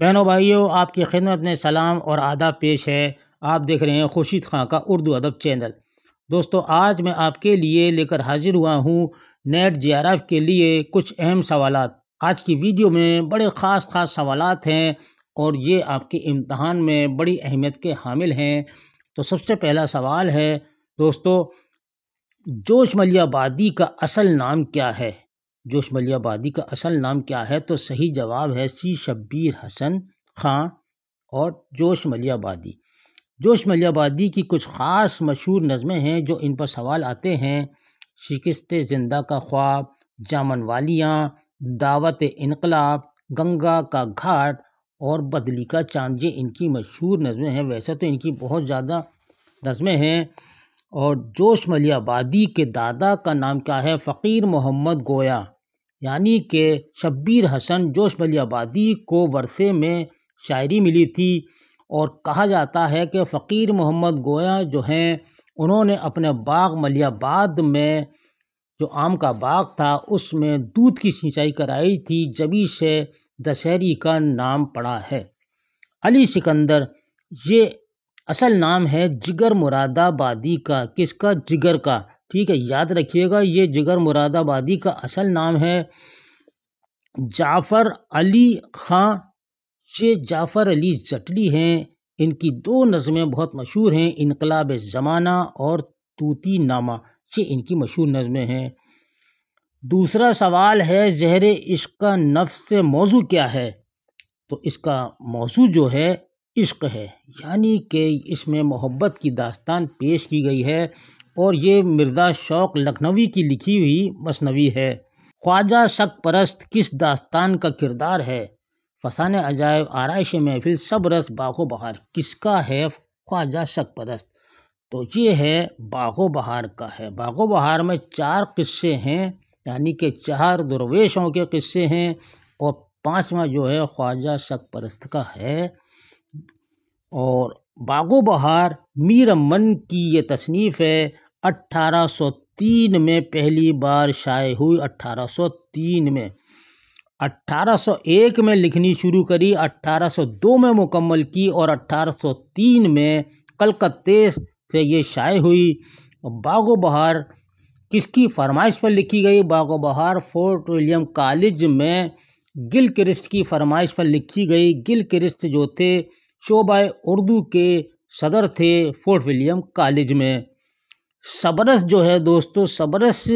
बहनों भाइयों आपकी खिदमत में सलाम और आदाब पेश है आप देख रहे हैं खुर्शीद खां का उर्दू अदब चैनल दोस्तों आज मैं आपके लिए लेकर हाजिर हुआ हूँ नेट जे के लिए कुछ अहम सवाल आज की वीडियो में बड़े ख़ास ख़ास सवाल हैं और ये आपके इम्तहान में बड़ी अहमियत के हामिल हैं तो सबसे पहला सवाल है दोस्तों जोश मलियाबादी का असल नाम क्या है जोश मलियाबादी का असल नाम क्या है तो सही जवाब है सी शब्बीर हसन खां और जोश मलियाबादी जोश मलियाबादी की कुछ ख़ास मशहूर नज़में हैं जो इन पर सवाल आते हैं शिकस्त जिंदा का ख्वाब जामन वालियाँ दावत इनकलाब गंगा का घाट और बदली का चांद ये इनकी मशहूर नज़में हैं वैसे तो इनकी बहुत ज़्यादा नज़में हैं और जोश मलियाबादी के दादा का नाम क्या है फ़कीर मोहम्मद गोया यानी कि शब्बीर हसन जोश बलियाबादी को वर्से में शायरी मिली थी और कहा जाता है कि फ़कीर मोहम्मद गोया जो हैं उन्होंने अपने बाग मलियाबाद में जो आम का बाग था उसमें दूध की सिंचाई कराई थी जबी से दशहरी का नाम पड़ा है अली सिकंदर ये असल नाम है जिगर मुरादाबादी का किसका जिगर का ठीक है याद रखिएगा ये जिगर मुरादाबादी का असल नाम है जाफ़र अली ख़ान ये जाफ़र अली जटली हैं इनकी दो नज़में बहुत मशहूर हैं इनकलाब ज़माना और तूती नामा ये इनकी मशहूर नज़में हैं दूसरा सवाल है जहर इश्क नफ्स से मौजू क्या है तो इसका मौजू जो है इश्क है यानी कि इसमें मोहब्बत की दास्तान पेश की गई है और ये मिर्ज़ा शौक लखनवी की लिखी हुई मसनवी है ख्वाजा शक परस्त किस दास्तान का किरदार है फसान अजायब आरइश महफिल सब रस बाघो बहार किसका है ख्वाजा शक परस्त तो ये है बाघो बहार का है बागो बहार में चार किस्से हैं यानी कि चार दुर्वेशों के किस्से हैं और पाँचवा जो है ख्वाजा शक परस्त का है और बागो बहार मीर मन की ये तसनीफ़ है 1803 में पहली बार शाये हुई 1803 में 1801 में लिखनी शुरू करी 1802 में मुकम्मल की और 1803 में कलकत्ते से ये शाये हुई बागो बहार किसकी फरमाइश पर लिखी गई बागो बहार फोर्ट विलियम कॉलेज में गिल क्रिस्ट की फरमाइश पर लिखी गई गिल क्रिस्ट जो थे शोबा उर्दू के सदर थे फोर्ट विलियम कॉलेज में सबरस जो है दोस्तों सबरस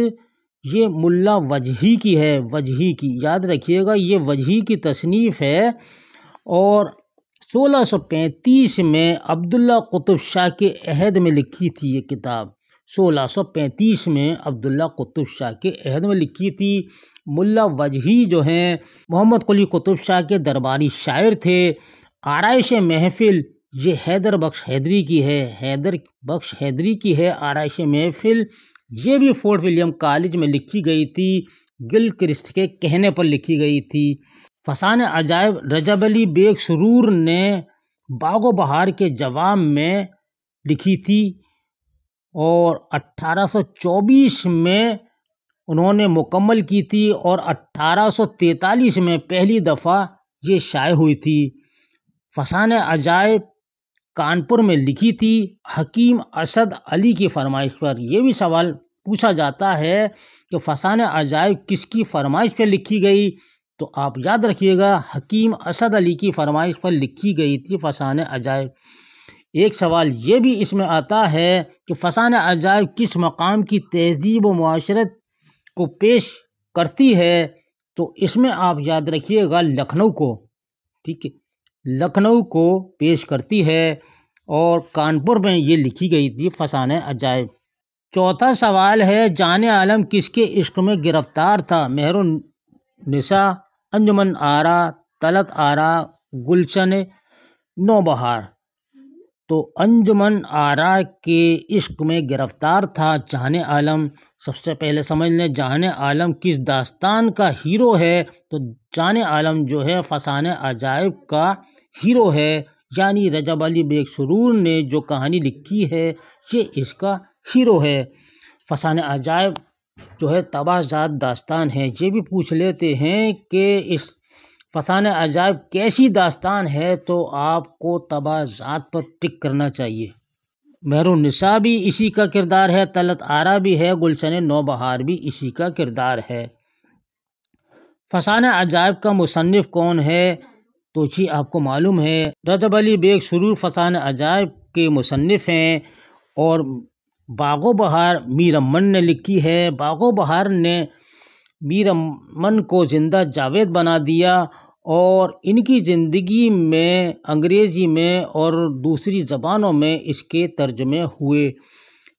ये मुल्ला वजही की है वजही की याद रखिएगा ये वजही की तसनीफ़ है और 1635 में अब्दुल्ला कुतुब शाह के अहद में लिखी थी ये किताब 1635 में अब्दुल्ला कुतुब शाह के अहद में लिखी थी मुल्ला वजही जो हैं मोहम्मद कुली कुतुब शाह के दरबारी शायर थे आरइश महफिल ये हैदर बख्श हैदरी की है हैदर बख्श हैदरी की है आरइश महफिल ये भी फोर्ट विलियम कॉलेज में लिखी गई थी गिल क्रिस्ट के कहने पर लिखी गई थी फसान अजायब रजब अली बेग सरूर ने बागो बहार के जवाब में लिखी थी और 1824 में उन्होंने मुकम्मल की थी और 1843 में पहली दफ़ा ये शाये हुई थी फसान अजायब कानपुर में लिखी थी हकीम असद अली की फरमाइश पर यह भी सवाल पूछा जाता है कि फसान अजायब किसकी फरमाइश पर लिखी गई तो आप याद रखिएगा हकीम असद अली की फरमाइश पर लिखी गई थी फसान अजायब एक सवाल ये भी इसमें आता है कि फसान अजायब किस मकाम की तहजीब माशरत को पेश करती है तो इसमें आप याद रखिएगा लखनऊ को ठीक है लखनऊ को पेश करती है और कानपुर में ये लिखी गई थी फसाने अजायब चौथा सवाल है जान आलम किसके इश्क में गिरफ्तार था मेहर निशा अंजुमन आरा तलत आरा गुलशन नौबहार तो अंजुमन आरा के इश्क में गिरफ्तार था जहान आलम सबसे पहले समझ लें जहान आलम किस दास्तान का हीरो है तो जान आलम जो है फसाने अजायब का हीरो है यानी रजब अली बेग सुरूर ने जो कहानी लिखी है ये इसका हीरो है फसान अजायब जो है तबाहजात दास्तान है ये भी पूछ लेते हैं कि इस फसान अजायब कैसी दास्तान है तो आपको तबाहजात पर टिक करना चाहिए महरून भी इसी का किरदार है तलत आरा भी है गुलशन नौबहार भी इसी का किरदार है फसान अजायब का मुसनफ़ कौन है तो जी आपको मालूम है रजब अली बेग शुरू फसान अजायब के मुसनफ़ हैं और बागो बहार मीर अमन ने लिखी है बागो बहार ने मीर अमन को जिंदा जावेद बना दिया और इनकी ज़िंदगी में अंग्रेज़ी में और दूसरी ज़बानों में इसके तर्जमे हुए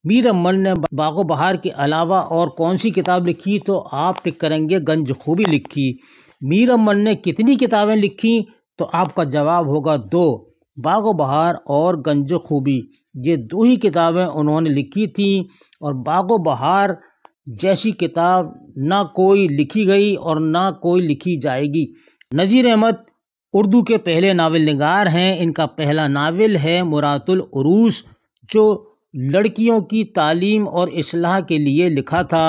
मीर अमन ने बागो बहार के अलावा और कौन सी किताब लिखी तो आप टिक करेंगे गंज खूबी लिखी मीर अमन ने कितनी किताबें लिखी तो आपका जवाब होगा दो बाग बहार और गंज खूबी ये दो ही किताबें उन्होंने लिखी थी और बाग बहार जैसी किताब ना कोई लिखी गई और ना कोई लिखी जाएगी नज़ीर अहमद उर्दू के पहले नावल नगार हैं इनका पहला नावल है मुरातुल जो लड़कियों की तालीम और असलाह के लिए लिखा था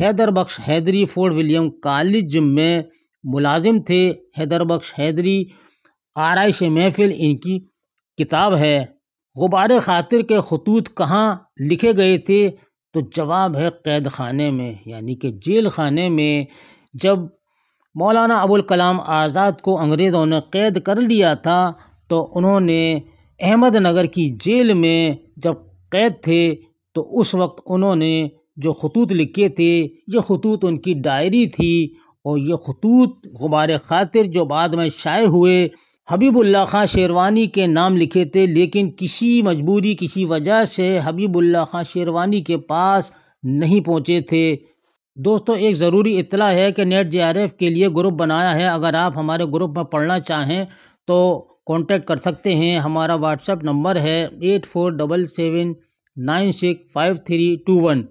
Haidar Bakhsh Haidari Fort William College में मुलाजिम थे हैदरबख्श हैदरी आरइश महफ़िल इनकी किताब है गुबार ख़ातिर के खतूत कहाँ लिखे गए थे तो जवाब है कैद खाने में यानी कि जेल खाने में जब मौलाना अबुल कलाम आज़ाद को अंग्रेज़ों ने कैद कर लिया था तो उन्होंने अहमदनगर की जेल में जब कैद थे तो उस वक्त उन्होंने जो खतूत लिखे थे ये खतूत उनकी डायरी थी और ये खतूत गुबार खातिर जो बाद में शाये हुए हबीबुल्ला खां शेरवानी के नाम लिखे थे लेकिन किसी मजबूरी किसी वजह से हबीबुल्ला खां शेरवानी के पास नहीं पहुँचे थे दोस्तों एक ज़रूरी इतला है कि नेट जे आर एफ़ के लिए ग्रुप बनाया है अगर आप हमारे ग्रुप में पढ़ना चाहें तो कांटेक्ट कर सकते हैं हमारा व्हाट्सएप नंबर है eight four double seven nine six five three two one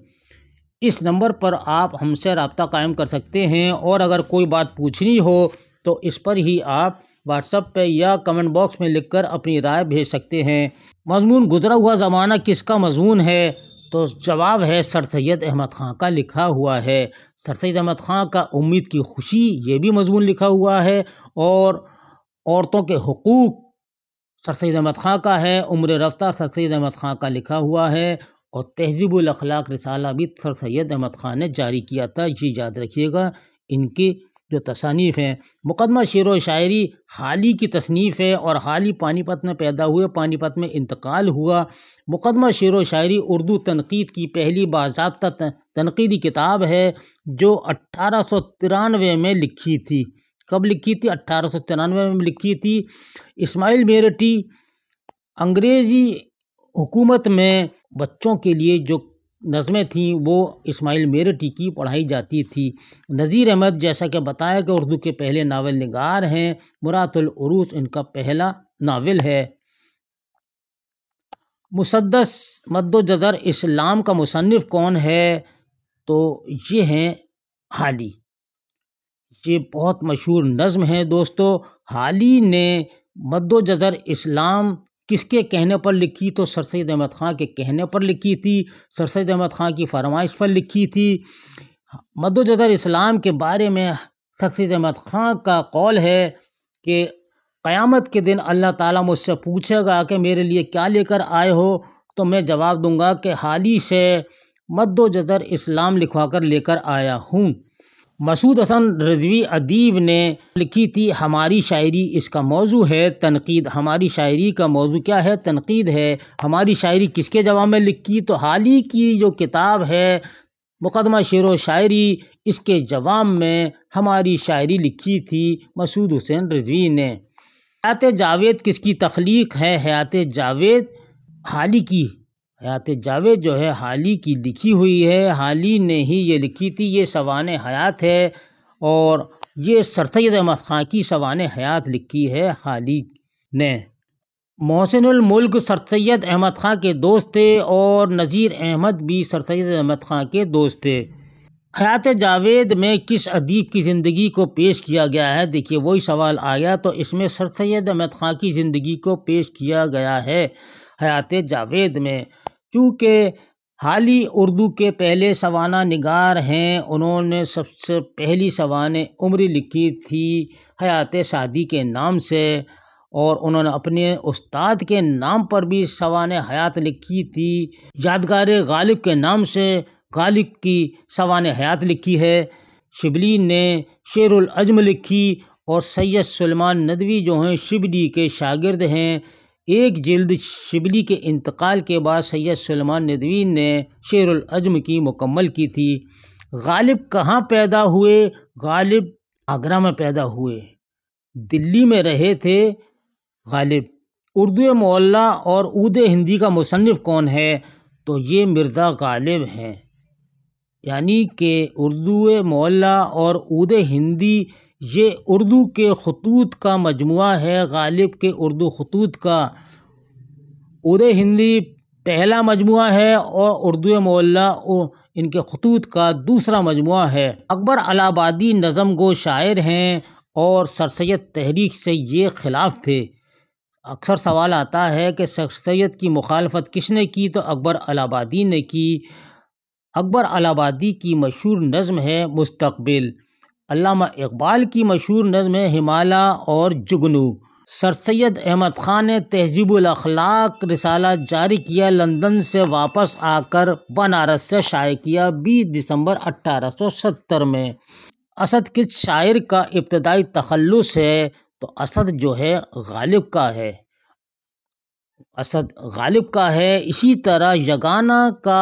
इस नंबर पर आप हमसे रबता कायम कर सकते हैं और अगर कोई बात पूछनी हो तो इस पर ही आप व्हाट्सअप पे या कमेंट बॉक्स में लिखकर अपनी राय भेज सकते हैं मजमून गुजरा हुआ ज़माना किसका मजमून है तो जवाब है सर सैद अहमद ख़ान का लिखा हुआ है सर सैद अहमद ख़ान का उम्मीद की खुशी ये भी मजमून लिखा हुआ है और औरतों के हकूक़ सर सैद अहमद ख़ान का है उम्र रफ्तार सर सैद अहमद ख़ान का लिखा हुआ है और तहजीब अखलाक रसाला भी सर सैद अहमद ख़ान ने जारी किया था ये याद रखिएगा इनकी जो तसानीफ़ हैं मुकदमा शेर व शायरी हाली की तसनीफ़ है और हाल ही पानीपत में पैदा हुए पानीपत में इंतकाल हुआ मुकदमा शेर व शायरी उर्दू तनकीद की पहली बाबा तनकीदी किताब है जो अट्ठारह सौ तिरानवे में लिखी थी कब लिखी थी अट्ठारह सौ तिरानवे में लिखी थी इसमाइल मेरठी अंग्रेज़ी हुकूमत में बच्चों के लिए जो नज़में थीं वो इस्माइल मेरठी की पढ़ाई जाती थी नज़ीर अहमद जैसा कि बताया कि उर्दू के पहले नावल नगार हैं मुरातुल उरूस इनका पहला नावल है मुसदस मद्दजर इस्लाम का मुसनफ़ कौन है तो ये हैं हाली ये बहुत मशहूर नज़म है दोस्तों हाली ने मद्दोजर इस्लाम किसके कहने पर लिखी तो सर सैद अहमद ख़ां के कहने पर लिखी थी सर सैद अहमद ख़ान की फरमाइश पर लिखी थी मद्दजर इस्लाम के बारे में सर सैद अहमद ख़ान का कौल है कि क़यामत के दिन अल्लाह ताला मुझसे पूछेगा कि मेरे लिए क्या लेकर आए हो तो मैं जवाब दूंगा कि हाल ही से मद्दजर इस्लाम लिखवा कर लेकर आया हूँ मसूद हसन रजवी अदीब ने लिखी थी हमारी शायरी इसका मौजू है तनकीद हमारी शायरी का मौजू क्या है तनकीद है हमारी शायरी किसके जवाब में लिखी तो हाल ही की जो किताब है मुकदमा शेर व शायरी इसके जवाब में हमारी शायरी लिखी थी मसूद हुसैन रजवी ने हयात जावेद किसकी तख्लीक है हयात जावेद हाली की हयात जावेद जो है हाली की लिखी हुई है हाल ही ने ही ये लिखी थी ये सवान हयात है और ये सर सैद अहमद ख़ान की सवान हयात लिखी है हाली ने मुल्क सर सैद अहमद ख़ान के दोस्त थे और नज़ीर अहमद भी सर सैद अहमद खां के दोस्त थे हयात जावेद में किस अदीब की ज़िंदगी को पेश किया गया है देखिए वही सवाल आया तो इसमें सर सैद अहमद ख़ान की ज़िंदगी को पेश किया गया है हयात जावेद में चूँकि ही उर्दू के पहले सवाना निगार हैं उन्होंने सबसे पहली सवान उम्र लिखी थी हयात सादी के नाम से और उन्होंने अपने उस्ताद के नाम पर भी सवान हयात लिखी थी यादगार गालिब के नाम से गालिब की सवान हयात लिखी है शिबली ने शेरुल अजम लिखी और सैयद सलमान नदवी जो हैं शिबली के शागिर्द हैं एक जल्द शिबली के इंतकाल के बाद सैयद सलमान नदवी ने शेरज़म की मुकम्मल की थी गालिब कहाँ पैदा हुए गालिब आगरा में पैदा हुए दिल्ली में रहे थे गालिब उर्दू मोल्ला और उद हिंदी का मुसनफ़ कौन है तो ये मिर्ज़ा गालिब हैं यानी कि उर्दू मोल्ला और उद हिंदी ये उर्दू के ख़तूत का मजमू है गालिब के उर्दू ख़तूत का उद हिंदी पहला मजमू है और उर्दू मोल्ला इनके खतूत का दूसरा मजमू है अकबर अलाबादी नज़म गो शायर हैं और सर सैद तहरीक से ये खिलाफ थे अक्सर सवाल आता है कि सर सैद की मुखालफत किसने की तो अकबर अलाबादी ने की अकबर अलाबादी की मशहूर नज़म है मुस्तबिल अलामा इकबाल की मशहूर नज़म हिमालय और जुगनू सर सैद अहमद ख़ान ने तहजीबलाखलाक रिसाला जारी किया लंदन से वापस आकर बनारस से शाये किया 20 दिसंबर 1870 में असद किस शायर का इब्तदाई तखलस है तो असद जो है गालिब का है असद गालिब का है इसी तरह यगाना का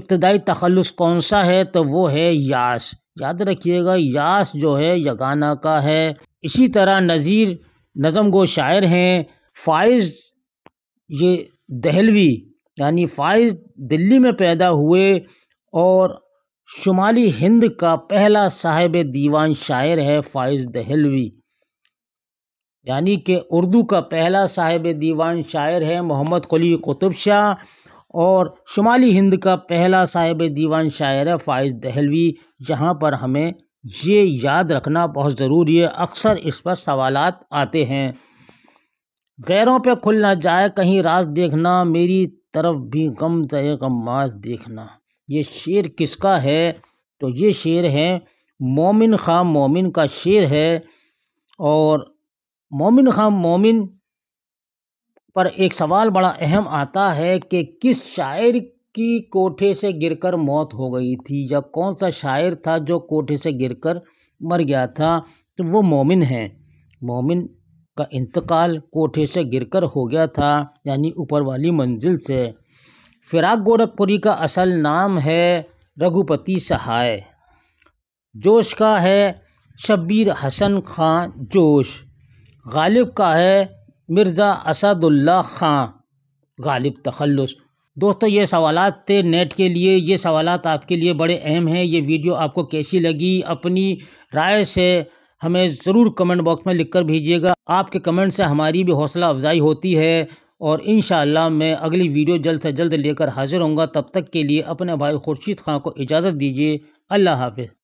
इब्तदाई तखलस कौन सा है तो वो है यास याद रखिएगा यास जो है यगाना का है इसी तरह नज़ीर नज़म गो शायर हैं फाइज़ ये दहलवी यानी फाइज़ दिल्ली में पैदा हुए और शुमाली हिंद का पहला साहिब दीवान शायर है फाइज़ दहलवी यानी कि उर्दू का पहला साहिब दीवान शायर है मोहम्मद कुली कुतुब शाह और शुमाली हिंद का पहला साहिब दीवान शायर है फ़ाइज़ दहलवी जहाँ पर हमें ये याद रखना बहुत ज़रूरी है अक्सर इस पर सवाल आते हैं गैरों पे खुल ना जाए कहीं राज देखना मेरी तरफ भी गम गम माज देखना ये शेर किसका है तो ये शेर है मोमिन खां मोमिन का शेर है और मोमिन खां मोमिन पर एक सवाल बड़ा अहम आता है कि किस शायर की कोठे से गिरकर मौत हो गई थी या कौन सा शायर था जो कोठे से गिरकर मर गया था तो वो मोमिन है मोमिन का इंतकाल कोठे से गिरकर हो गया था यानी ऊपर वाली मंजिल से फिराक गोरखपुरी का असल नाम है रघुपति सहाय जोश का है शब्बीर हसन खां जोश गालिब का है मिर्ज़ा असदुल्ला ख़ां गालिब तखलस दोस्तों ये सवाल थे नेट के लिए ये सवाल आपके लिए बड़े अहम हैं ये वीडियो आपको कैसी लगी अपनी राय से हमें ज़रूर कमेंट बॉक्स में लिखकर भेजिएगा आपके कमेंट से हमारी भी हौसला अफजाई होती है और इन मैं अगली वीडियो जल्द से जल्द लेकर हाजिर होंगे तब तक के लिए अपने भाई खुर्शीद खां को इजाज़त दीजिए अल्लाह हाफ़